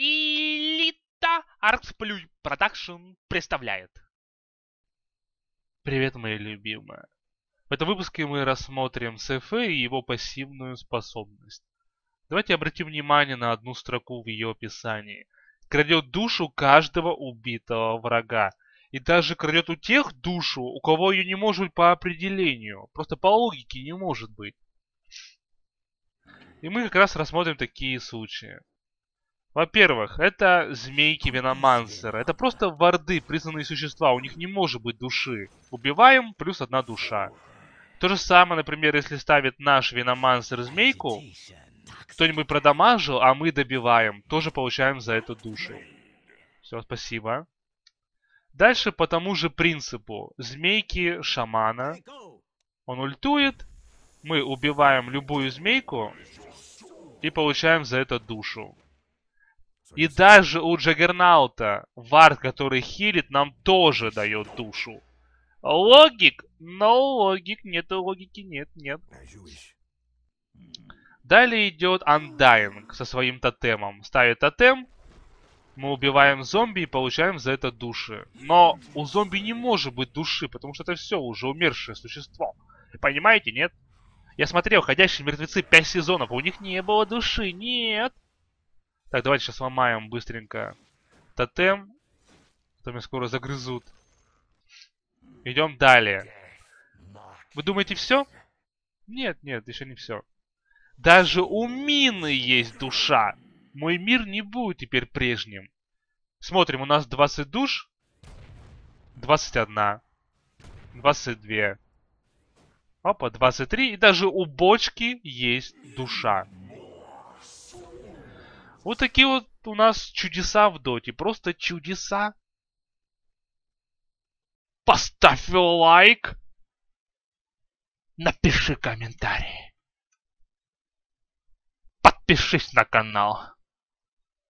Элита Артсплюй Продакшн представляет. Привет, мои любимые. В этом выпуске мы рассмотрим СФЭ и его пассивную способность. Давайте обратим внимание на одну строку в ее описании. Крадет душу каждого убитого врага. И даже крадет у тех душу, у кого ее не может быть по определению. Просто по логике не может быть. И мы как раз рассмотрим такие случаи. Во-первых, это змейки Виномансера. Это просто варды, признанные существа. У них не может быть души. Убиваем, плюс одна душа. То же самое, например, если ставит наш Виномансер змейку, кто-нибудь продамажил, а мы добиваем. Тоже получаем за это души. Все, спасибо. Дальше по тому же принципу. Змейки шамана. Он ультует. Мы убиваем любую змейку и получаем за это душу. И даже у Джаггернаута вард, который хилит, нам тоже дает душу. Логик? Но логик. Нет логики, нет, нет. Далее идет Undying со своим тотемом. Ставит тотем, мы убиваем зомби и получаем за это души. Но у зомби не может быть души, потому что это все уже умершее существо. Понимаете, нет? Я смотрел «Ходящие мертвецы» 5 сезонов, а у них не было души, нет. Так, давайте сейчас ломаем быстренько тотем. А то меня скоро загрызут. Идем далее. Вы думаете, все? Нет, нет, еще не все. Даже у мины есть душа. Мой мир не будет теперь прежним. Смотрим, у нас 20 душ. 21. 22. Опа, 23. И даже у бочки есть душа. Вот такие вот у нас чудеса в доте. Просто чудеса. Поставь лайк. Напиши комментарий. Подпишись на канал.